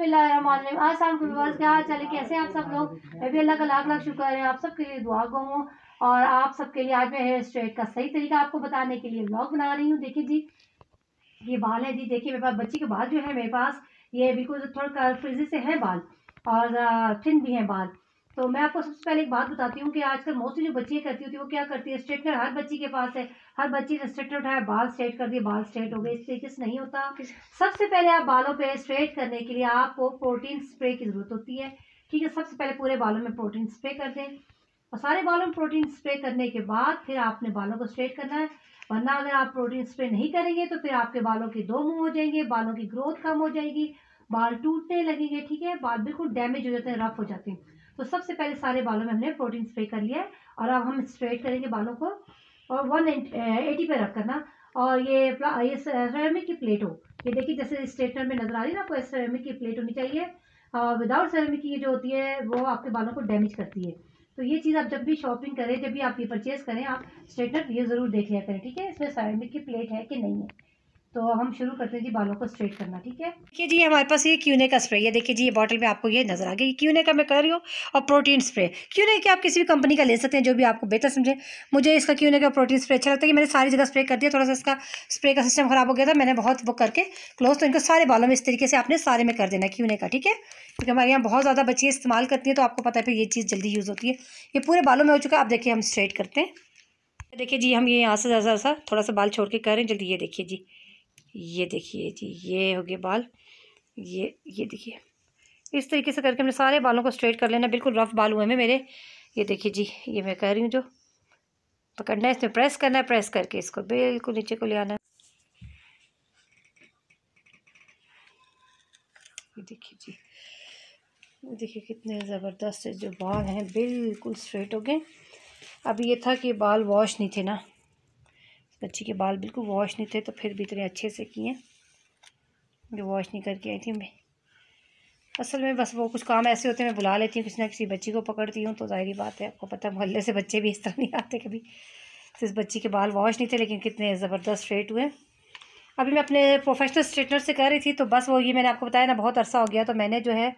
हाँ, क्या चले कैसे आप सब लोग मैं भी अल्लाह का लाख लाख शुक्र है आप सबके लिए दुआ गो हूँ और आप सबके लिए आज मैं हेयर स्ट्रेट का सही तरीका आपको बताने के लिए ब्लॉग बना रही हूँ देखिए जी ये बाल है जी देखिए मेरे पास बच्ची के बाल जो है मेरे पास ये बिल्कुल थोड़ा फ्रिजी से है बाल और थिन भी है बाल तो मैं आपको सबसे पहले एक बात बताती हूँ कि आजकल मोस्टली जो बच्चियाँ करती होती है वो क्या करती है स्ट्रेटनर हर बच्ची के पास है हर बच्ची ने स्ट्रेटनर उठाया बाल स्ट्रेट कर दिए बाल स्ट्रेट हो गए इस तरीके से नहीं होता सबसे पहले आप बालों पे स्ट्रेट करने के लिए आपको प्रोटीन स्प्रे की ज़रूरत होती है ठीक है सबसे पहले पूरे बालों में प्रोटीन स्प्रे कर दें और सारे बालों में प्रोटीन स्प्रे करने के बाद फिर आपने बालों को स्ट्रेट करना है वरना अगर आप प्रोटीन स्प्रे नहीं करेंगे तो फिर आपके बालों के दो मुँह हो जाएंगे बालों की ग्रोथ कम हो जाएगी बाल टूटने लगेंगे ठीक है बाल बिल्कुल डैमेज हो जाते हैं रफ हो जाते हैं तो सबसे पहले सारे बालों में हमने प्रोटीन स्प्रे कर लिया है और अब हम स्ट्रेट करेंगे बालों को और वन एटी पे रख करना और ये ये सरेमिक की प्लेट हो ये देखिए जैसे स्ट्रेटनर में नज़र आ रही है ना आपको सरेमिक की प्लेट होनी चाहिए और विदाउट सरेमिक की जो होती है वो आपके बालों को डैमेज करती है तो ये चीज़ आप जब भी शॉपिंग करें जब भी आप ये परचेज़ करें आप स्ट्रेटनर ये ज़रूर देख लिया करें ठीक है इसमें सरेमिक की प्लेट है कि नहीं है तो हम शुरू करते हैं जी बालों को स्ट्रेट करना ठीक है देखिए जी हमारे पास ये क्यूने का स्प्रे है देखिए जी ये बॉटल में आपको ये नजर आ गई क्यूने का मैं कर रही हूँ और प्रोटीन स्प्रे क्यूने की आप किसी भी कंपनी का ले सकते हैं जो भी आपको बेहतर समझे मुझे इसका क्यूने का प्रोटीन स्प्रे अच्छा लगता है कि मैंने सारी जगह स्प्रे कर दिया थोड़ा सा इसका स्प्रे का सिस्टम खराब हो गया था मैंने बहुत वो करके क्लोज तो इनको सारे बालों में इस तरीके से आपने सारे में कर देना क्यूने का ठीक है क्योंकि हमारे यहाँ बहुत ज़्यादा बच्चे इस्तेमाल करती हैं तो आपको पता है फिर ये चीज़ जल्दी यूज़ होती है ये पूरे बालों में हो चुका है आप देखिए हम स्ट्रेट करते हैं देखिए जी हम ये यहाँ से ज़्यादा सा थोड़ा सा बाल छोड़ के करें जल्दी ये देखिए जी ये देखिए जी ये हो गए बाल ये ये देखिए इस तरीके से करके हमने सारे बालों को स्ट्रेट कर लेना बिल्कुल रफ़ बाल हुए हैं मेरे ये देखिए जी ये मैं कह रही हूँ जो पकड़ना है इसमें प्रेस करना है प्रेस करके इसको बिल्कुल नीचे को ले आना है देखिए जी देखिए कितने ज़बरदस्त जो बाल हैं बिल्कुल स्ट्रेट हो गए अब ये था कि बाल वॉश नहीं थे ना बच्ची के बाल बिल्कुल वॉश नहीं थे तो फिर भी इतने अच्छे से किए जो वॉश नहीं करके आई थी मैं असल में बस वो कुछ काम ऐसे होते हैं मैं बुला लेती हूँ किसी ना किसी बच्ची को पकड़ती हूँ तो जाहिर बात है आपको पता है मोहल्ले से बच्चे भी इस तरह नहीं आते कभी तो इस बच्ची के बाल वॉश नहीं थे लेकिन कितने ज़बरदस्त स्ट्रेट हुए अभी मैं अपने प्रोफेशनल स्ट्रेटनर से कर रही थी तो बस वो ये मैंने आपको बताया ना बहुत अरसा हो गया तो मैंने जो है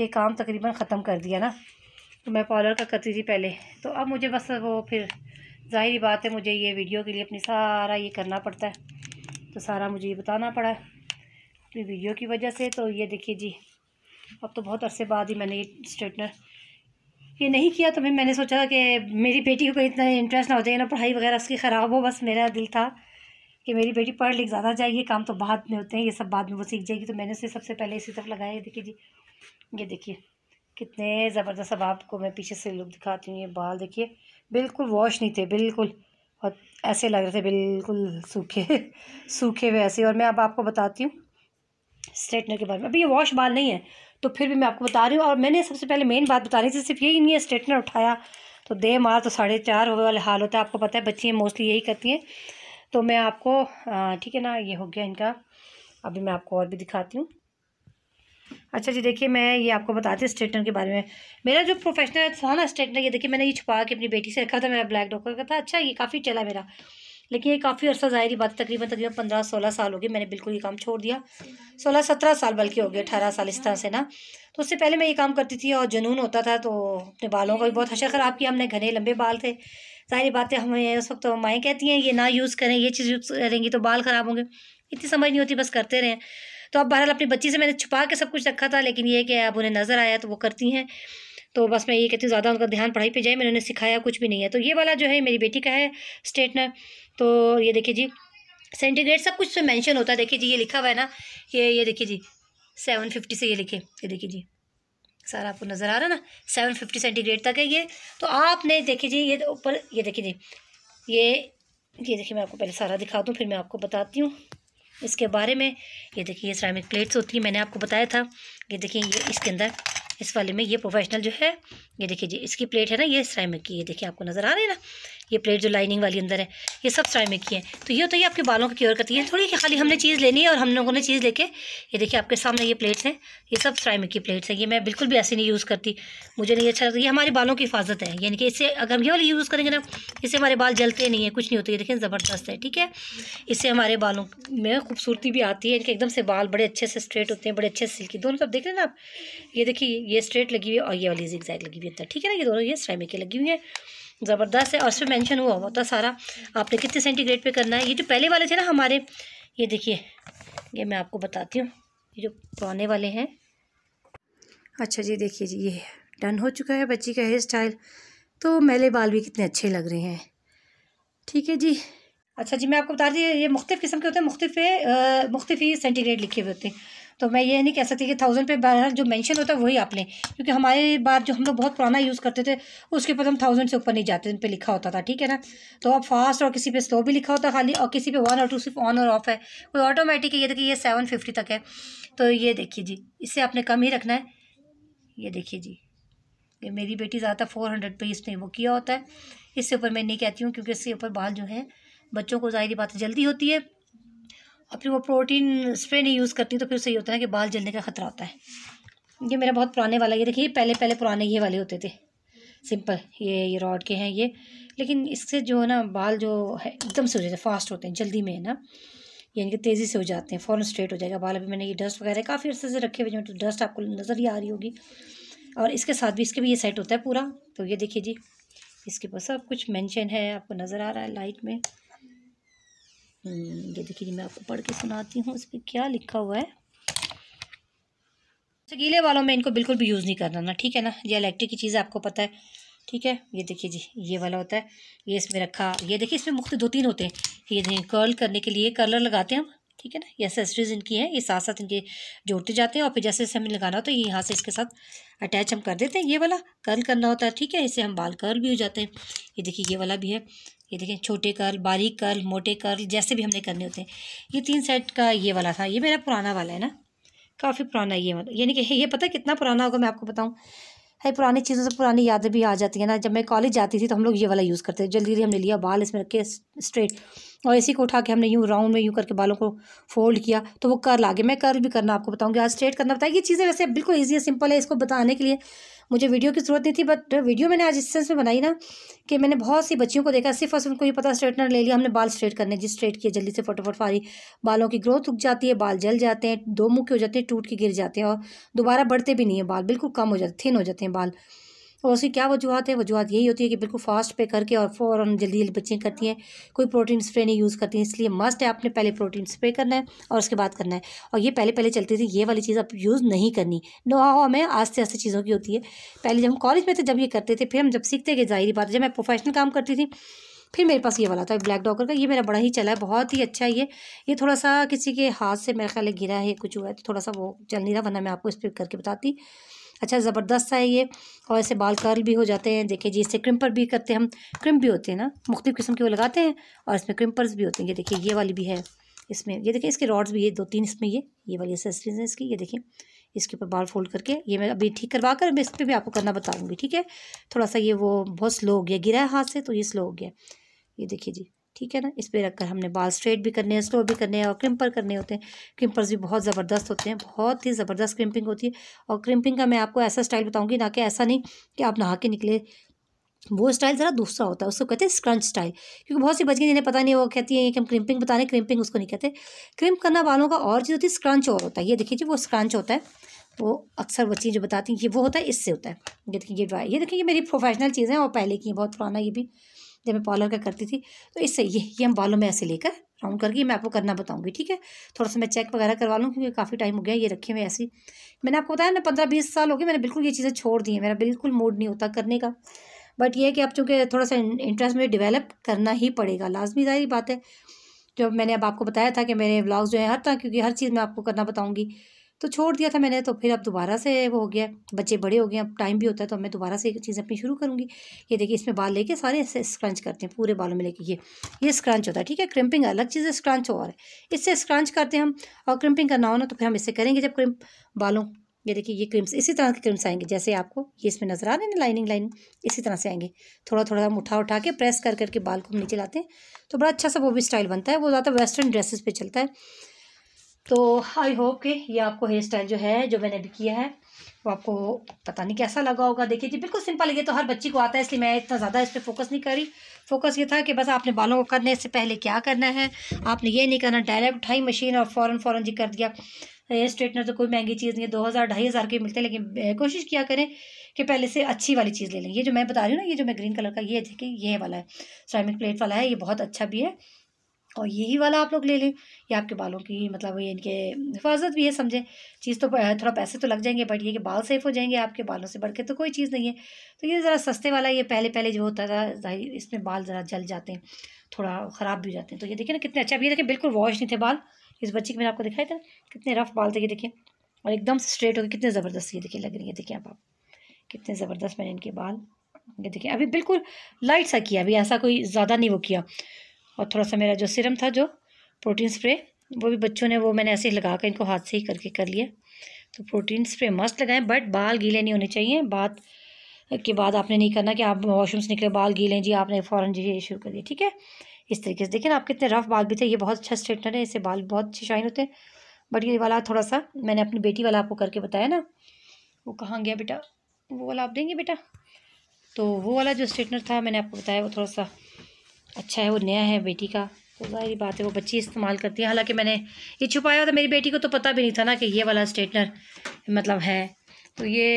ये काम तकरीबन ख़त्म कर दिया ना तो मैं पार्लर का करती थी पहले तो अब मुझे बस वो फिर ज़ाहिर बात है मुझे ये वीडियो के लिए अपनी सारा ये करना पड़ता है तो सारा मुझे ये बताना पड़ा है अपनी वीडियो की वजह से तो ये देखिए जी अब तो बहुत अरसे बाद ही मैंने ये स्ट्रेटनर ये नहीं किया तो फिर मैंने सोचा कि मेरी बेटी को कहीं इतना इंटरेस्ट ना हो जाए ना पढ़ाई वगैरह उसकी ख़राब हो बस मेरा दिल था कि मेरी बेटी पढ़ लिख ज़्यादा जाएगी काम तो बाद में होते हैं ये सब बाद में वो सीख जाएगी तो मैंने उसे सबसे पहले इसी तरफ लगाया देखिए जी ये देखिए कितने ज़बरदस्त अब आपको मैं पीछे से लुक दिखाती हूँ ये बाल देखिए बिल्कुल वॉश नहीं थे बिल्कुल और ऐसे लग रहे थे बिल्कुल सूखे सूखे हुए ऐसे और मैं अब आपको बताती हूँ स्ट्रेटनर के बारे में अभी ये वॉश बाल नहीं है तो फिर भी मैं आपको बता रही हूँ और मैंने सबसे पहले मेन बात बता रही थी सिर्फ यही नहीं है स्ट्रेटनर उठाया तो दे मार तो साढ़े चार होने वाले हाल होता है आपको पता है बच्चियाँ मोस्टली यही करती हैं तो मैं आपको ठीक है ना ये हो गया इनका अभी मैं आपको और भी दिखाती हूँ अच्छा जी देखिए मैं ये आपको बताती हूँ स्ट्रेटनर के बारे में मेरा जो प्रोफेशनल था ना स्ट्रेटनर ये देखिए मैंने ये छुपा के अपनी बेटी से रखा था मेरा ब्लैक डॉक्टर का था अच्छा ये काफ़ी चला मेरा लेकिन ये काफ़ी अर्सा ज़ाहिर बात तकरीबन तकरीबन पंद्रह सोलह साल हो गए मैंने बिल्कुल ये काम छोड़ दिया सोलह सत्रह साल बल्कि हो गए अठारह साल इस तरह से ना तो उससे पहले मैं ये काम करती थी और जुनून होता था तो अपने बालों का भी बहुत हशा ख़राब किया हमने घने लंबे बाल थे सारी बातें हमें उस वक्त तो माएँ कहती हैं ये ना यूज़ करें ये चीज़ यूज़ करेंगी तो बाल ख़राब होंगे इतनी समझ नहीं होती बस करते रहें तो अब बहरहाल अपनी बच्ची से मैंने छुपा के सब कुछ रखा था लेकिन ये कि अब उन्हें नज़र आया तो वो करती हैं तो बस मैं ये कहती हूँ ज़्यादा उनका ध्यान पढ़ाई पे जाए मैंने उन्हें सिखाया कुछ भी नहीं है तो ये वाला जो है मेरी बेटी का है स्टेटनर तो ये देखिए जी सेंटीग्रेड सब कुछ उसमें मैंशन होता है देखिए जी ये लिखा हुआ है ना ये ये देखिए जी सेवन फिफ्टी से ये लिखे ये देखिए जी सारा आपको नज़र आ रहा है ना सेवन फिफ्टी सेंटीग्रेड तक है ये तो आपने देखिए जी ये ऊपर ये देखिए जी ये ये देखिए मैं आपको पहले सारा दिखा दूँ फिर मैं आपको बताती हूँ इसके बारे में ये देखिए ये सरामिक प्लेट्स होती हैं मैंने आपको बताया था ये देखिए ये इसके अंदर इस वाले में ये प्रोफेशनल जो है ये देखिए जी इसकी प्लेट है ना ये स्राइमिक की ये देखिए आपको नज़र आ रही है ना ये प्लेट जो लाइनिंग वाली अंदर है ये सब स्राइमिक की है तो ये तो ये आपके बालों को क्योर करती है थोड़ी कि खाली हमने चीज़ लेनी है और हम लोगों ने चीज़ लेके ये देखिए आपके सामने ये प्लेट्स हैं ये सब सरामिक की प्लेट्स हैं ये मैं बिल्कुल भी ऐसे नहीं यूज़ करती मुझे नहीं अच्छा लगता ये हमारे बालों की हिफाजत है यानी कि इससे अगर हम ये वाली यूज़ करेंगे ना इससे हमारे बाल जलते नहीं है कुछ नहीं होते ये देखें ज़बरदस्त है ठीक है इससे हमारे बालों में खूबसूरती भी आती है इनके एकदम से बाल बड़े अच्छे से स्ट्रेट होते हैं बड़े अच्छे से सिल्की दोनों सब देख रहे ना आप ये देखिए ये स्ट्रेट लगी हुई है और ये वाली जिगजैग लगी हुई है ठीक है ना ये दोनों ये स्ट्राइमिक लगी हुई है ज़बरदस्त है और उसमें मैंशन हुआ हुआ था सारा आपने कितने सेंटीग्रेड पर करना है ये जो पहले वाले थे ना हमारे ये देखिए ये मैं आपको बताती हूँ ये जो पुराने वाले हैं अच्छा जी देखिए जी ये डन हो चुका है बच्ची का हेयर स्टाइल तो मेले बाल भी कितने अच्छे लग रहे हैं ठीक है जी अच्छा जी मैं आपको बता दी ये मुख्तफ़ किस्म के होते हैं मुख्तफ़ मुख्तफ़ सेंटीग्रेड लिखे हुए होते हैं तो मैं ये नहीं कह सकती कि थाउजेंड पे बहरहाल जो मेंशन होता है वही आप लें क्योंकि हमारे बार जो हम लोग बहुत पुराना यूज़ करते थे उसके ऊपर हम थाउजेंड से ऊपर नहीं जाते उन पर लिखा होता था ठीक है ना तो आप फास्ट और किसी पे स्लो भी लिखा होता खाली और किसी पे वन और टू सिर्फ ऑन और ऑफ है कोई ऑटोमेटिक है ये देखिए ये सेवन फिफ्टी तक है तो ये देखिए जी इससे आपने कम ही रखना है ये देखिए जी ये मेरी बेटी ज़्यादा फोर हंड्रेड पर इसने वो किया होता है इससे ऊपर मैं नहीं कहती हूँ क्योंकि इसके ऊपर बाल जो है बच्चों को ज़ाहिर बात जल्दी होती है अपनी वो प्रोटीन स्प्रे नहीं यूज़ करती तो फिर उससे ये होता है कि बाल जलने का ख़तरा होता है ये मेरा बहुत पुराने वाला ये देखिए पहले पहले पुराने ये वाले होते थे सिंपल ये ये रॉड के हैं ये लेकिन इससे जो है ना बाल जो है एकदम से हो जाते हैं फास्ट होते हैं जल्दी में है ना यानी कि तेज़ी से हो जाते हैं फ़ौरन स्ट्रेट हो जाएगा बाल अभी मैंने ये डस्ट वगैरह काफ़ी अर्से से रखे हुए जो तो डस्ट आपको नज़र ही आ रही होगी और इसके साथ भी इसके भी ये सेट होता है पूरा तो ये देखिए जी इसके पास सब कुछ मैंशन है आपको नज़र आ रहा है लाइट में हम्म, ये देखिए मैं आपको पढ़ के सुनाती हूँ इस पर क्या लिखा हुआ है अच्छा गीले वालों में इनको बिल्कुल भी यूज़ नहीं करना ना ठीक है ना ये इलेक्ट्रिक की चीज़ आपको पता है ठीक है ये देखिए जी ये वाला होता है ये इसमें रखा ये देखिए इसमें मुख्त दो तीन होते हैं ये देखिए कर्ल करने के लिए कर्लर लगाते हैं हम ठीक है ना ये एसेसरीज इनकी हैं ये साथ साथ इनके जोड़ते जाते हैं और फिर जैसे जैसे हमें लगाना होता है ये यहाँ से इसके साथ अटैच हम कर देते हैं ये वाला कर्ल करना होता है ठीक है इससे हम बाल कर्ल भी हो जाते हैं ये देखिए ये वाला भी है ये देखें छोटे कर्ल बारीक कर्ल मोटे कर्ल जैसे भी हमने करने होते हैं ये तीन सेट का ये वाला था ये मेरा पुराना वाला है ना काफ़ी पुराना ये वाला यानी कि ये पता कितना पुराना होगा मैं आपको बताऊँ है पुरानी चीज़ों से पुरानी यादें भी आ जाती है ना जब मैं कॉलेज जाती थी तो हम लोग ये वाला यूज़ करते जल्दी जल्दी हमने लिया बाल इसमें रखे स्ट्रेट और इसी को उठा के हमने यूँ राउंड में यूँ करके बालों को फोल्ड किया तो वो कर्ल आ मैं कर्ल भी करना आपको बताऊँगी आज स्ट्रेट करना बताया ये चीज़ें वैसे बिल्कुल ईजी है सिंपल है इसको बताने के लिए मुझे वीडियो की ज़रूरत नहीं थी बट वीडियो मैंने आज इस सेंस में बनाई ना कि मैंने बहुत सी बच्चियों को देखा सिर्फ और उनको ये पता स्ट्रेटनर ले लिया हमने बाल स्ट्रेट करने जिस स्ट्रेट किए जल्दी से फटोफट फारी बालों की ग्रोथ रुक जाती है बाल जल जाते हैं दो मुख हो जाते हैं टूट के गिर जाते हैं और दोबारा बढ़ते भी नहीं है बाल बिल्कुल कम हो जाते थिन हो जाते हैं बाल और उसकी क्या वजूहत है वजूहत यही होती है कि बिल्कुल फास्ट पे करके और फ़ौर जल्दी जल्दी बच्चियाँ करती हैं कोई प्रोटीन स्प्रे नहीं यूज़ करती हैं इसलिए मस्ट है आपने पहले प्रोटीन स्प्रे करना है और उसके बाद करना है और ये पहले पहले चलती थी ये वाली चीज़ आप यूज़ नहीं करनी नो हाउ हमें हाँ, आस्ते आस्ते चीज़ों की होती है पहले जब हम कॉलेज में थे जब ये करते थे फिर हम जब सीखते गए जाहिर बात जब मैं प्रोफेशनल काम करती थी फिर मेरे पास ये वाला था ब्लैक डॉगर का ये मेरा बड़ा ही चला है बहुत ही अच्छा है ये ये थोड़ा सा किसी के हाथ से मेरे ख्याल गिरा है कुछ हुआ है तो थोड़ा सा वो चल नहीं रहा वरना मैं आपको इस पर करके बताती अच्छा ज़बरदस्त है ये और ऐसे बाल कर्ल भी हो जाते हैं देखिए जी इससे क्रिम्पर भी करते हैं हम क्रिम्प भी होते हैं ना मुख्तु किस्म के वो लगाते हैं और इसमें क्रिम्पर्स भी होते हैं ये देखिए ये वाली भी है इसमें ये देखिए इसके रॉड्स भी ये दो तीन इसमें ये ये वाली एसेसरीज हैं इसकी ये देखिए इसके ऊपर बाल फोल्ड करके ये मैं अभी ठीक करवा कर मैं इस पर भी आपको करना बताऊँगी ठीक है थोड़ा सा ये वो बहुत स्लो हो गया गिरा है हाथ से तो ये स्लो हो गया ये देखिए जी ठीक है ना इस पर रखकर हमने बाल स्ट्रेट भी करने हैं स्लो भी करने हैं और क्रिम्पर करने होते हैं क्रिम्पर्स भी बहुत ज़बरदस्त होते हैं बहुत ही ज़बरदस्त क्रिम्पिंग होती है और क्रिम्पिंग का मैं आपको ऐसा स्टाइल बताऊँगी ना कि ऐसा नहीं कि आप नहा के निकले वो स्टाइल ज़रा दूसरा होता है उसको कहते हैं स्क्रंच स्टाइल क्योंकि बहुत सी बच्चे जिन्हें पता नहीं वो कहती हैं कि हम क्रिम्पिंग बता रहे हैं क्रिम्पिंग उसको नहीं कहते क्रिम्प करना बालों का और चीज़ होती है स्क्रंच और होता है ये देखिए जी वो स्क्रंच होता है वो अक्सर बच्ची जो बताती हैं कि वो होता है इससे होता है ये देखिए ये ड्राई ये देखिए ये मेरी प्रोफेशनल चीज़ है और पहले की बहुत पुराना ये भी जब मैं पार्लर का करती थी तो इससे ये ये हम बालों में ऐसे लेकर राउंड करके मैं आपको करना बताऊंगी ठीक है थोड़ा सा मैं चेक वगैरह करवा लूँ क्योंकि काफ़ी टाइम हो गया ये रखे हुए ऐसी मैंने आपको बताया ना पंद्रह बीस साल हो गए मैंने बिल्कुल ये चीज़ें छोड़ दी हैं मेरा बिल्कुल मूड नहीं होता करने का बट ये है कि अब चूँकि थोड़ा सा इंटरेस्ट मुझे डिवेलप करना ही पड़ेगा लाजमी जारी बात है जब मैंने अब आपको बताया था कि मेरे ब्लॉग्स जो है हर तरह क्योंकि हर चीज़ मैं आपको करना बताऊँगी तो छोड़ दिया था मैंने तो फिर अब दोबारा से वो हो गया बच्चे बड़े हो गए अब टाइम भी होता है तो मैं दोबारा से चीज़ अपनी शुरू करूँगी ये देखिए इसमें बाल लेके सारे ऐसे स्क्रंच करते हैं पूरे बालों में लेके ये ये स्क्रंच होता है ठीक है क्रिम्पिंग अलग चीज़ है स्क्रंच और है इससे स्क्रंच करते हैं हम और क्रिम्पिंग करना हो ना तो फिर हम इससे करेंगे जब क्रिम्प बालों ये देखिए ये क्रीम्स इसी तरह के क्रीम्स आएंगे जैसे आपको ये इसमें नज़र आ रहे हैं ना लाइनिंग लाइन इसी तरह से आएंगे थोड़ा थोड़ा हम उठा उठा के प्रेस कर करके बाल को हम नीचे लाते हैं तो बड़ा अच्छा सा वो भी स्टाइल बनता है वो ज़्यादा वेस्टर्न ड्रेसेस पे चलता है तो आई होप कि ये आपको हेयर स्टाइल जो है जो मैंने अभी किया है वो आपको पता नहीं कैसा लगा होगा देखिए जी बिल्कुल सिंपल ये तो हर बच्ची को आता है इसलिए मैं इतना ज़्यादा इस पर फोकस नहीं करी फोकस ये था कि बस आपने बालों को करने से पहले क्या करना है आपने ये नहीं करना डायरेक्ट उठाई मशीन और फ़ौरन फ़ौरन जी कर दिया हेयर स्ट्रेटनर तो कोई महंगी चीज़ नहीं है दो हज़ार ढाई हज़ार के मिलते हैं लेकिन कोशिश किया करें कि पहले से अच्छी वाली चीज़ ले लें ये जो मैं बता रही हूँ ना ये जो मैं ग्रीन कलर का ये देखिए ये वाला है सरामिक प्लेट वाला है ये बहुत अच्छा भी है और यही वाला आप लोग ले लें ये आपके बालों की मतलब ये इनके हिफाजत भी है समझें चीज़ तो थोड़ा पैसे तो लग जाएंगे बट ये कि बाल सेफ हो जाएंगे आपके बालों से बढ़ के तो कोई चीज़ नहीं है तो ये ज़रा सस्ते वाला ये पहले पहले जो होता था इसमें बाल ज़रा जल जाते हैं थोड़ा ख़राब भी हो जाते हैं तो ये देखिए ना कितने अच्छा अब ये देखिए बिल्कुल वॉश नहीं थे बाल इस बच्ची के मैंने आपको दिखाया था कितने रफ़ बाल थे ये देखिए और एकदम स्ट्रेट हो गए कितने ज़बरदस्त ये देखिए लग रही है देखिए आप कितने ज़बरदस्त मैंने इनके बाल ये देखिए अभी बिल्कुल लाइट सा किया अभी ऐसा कोई ज़्यादा नहीं वो किया और थोड़ा सा मेरा जो सिरम था जो प्रोटीन स्प्रे वो भी बच्चों ने वो मैंने ऐसे ही लगा कर इनको हाथ से ही करके कर लिया तो प्रोटीन स्प्रे मस्त लगाएं बट बाल गीले नहीं होने चाहिए बात के बाद आपने नहीं करना कि आप वॉशरूम से निकले बाल गीले जी आपने फ़ौरन जी ये शुरू कर दिया ठीक है इस तरीके से देखिए आप कितने रफ़ बाल भी थे ये बहुत अच्छा स्ट्रेटनर है इससे बाल बहुत अच्छे शाइन होते हैं बट ये वाला थोड़ा सा मैंने अपनी बेटी वाला आपको करके बताया ना वो कहाँ गया बेटा वो वाला आप देंगे बेटा तो वो वाला जो स्ट्रेटनर था मैंने आपको बताया वो थोड़ा सा अच्छा है वो नया है बेटी का तो जाहिर बात है वो बच्ची इस्तेमाल करती है हालांकि मैंने ये छुपाया था मेरी बेटी को तो पता भी नहीं था ना कि ये वाला स्ट्रेटनर मतलब है तो ये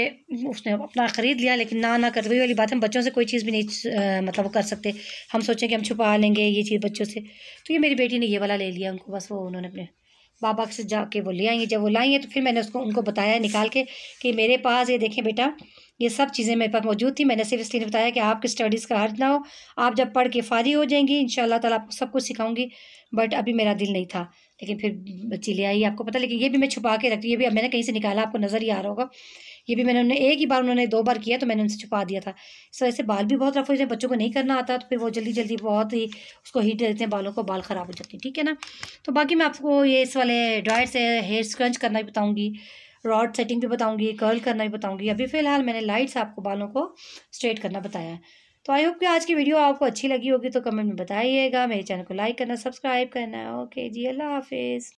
उसने अपना ख़रीद लिया लेकिन ना ना कर वही वाली बात हम बच्चों से कोई चीज़ भी नहीं मतलब कर सकते हम सोचें कि हम छुपा लेंगे ये चीज़ बच्चों से तो ये मेरी बेटी ने ये वाला ले लिया उनको बस वो उन्होंने अपने बाबा से जाके वो ले आएंगे जब वो लाएंगे तो फिर मैंने उसको उनको बताया निकाल के कि मेरे पास ये देखें बेटा ये सब चीज़ें मेरे पास मौजूद थी मैंने सिर्फ इसलिए बताया कि आपकी स्टडीज़ का हर्ज ना हो आप जब पढ़ के फ़ारी हो जाएंगी इन शाला ताला आपको सब कुछ सिखाऊंगी बट अभी मेरा दिल नहीं था लेकिन फिर बच्ची ले आई आपको पता लेकिन ये भी मैं छुपा के रखती ये भी अब मैंने कहीं से निकाला आपको नज़र ही आ रहा होगा ये भी मैंने उन्हें एक ही बार उन्होंने दो बार किया तो मैंने उनसे छुपा दिया था इस वजह से बाल भी बहुत रफ हो जाते हैं बच्चों को नहीं करना आता तो फिर वो जल्दी जल्दी बहुत ही उसको हीट देते हैं बालों को बाल ख़राब हो जाते हैं ठीक है ना तो बाकी मैं आपको ये इस वाले ड्रायर से हेयर स्क्रंच करना भी बताऊँगी रॉड सेटिंग भी बताऊंगी कर्ल करना भी बताऊंगी अभी फ़िलहाल मैंने लाइट्स आपको बालों को स्ट्रेट करना बताया है तो आई होप कि आज की वीडियो आपको अच्छी लगी होगी तो कमेंट में बताइएगा मेरे चैनल को लाइक करना सब्सक्राइब करना ओके जी अल्लाह हाफिज़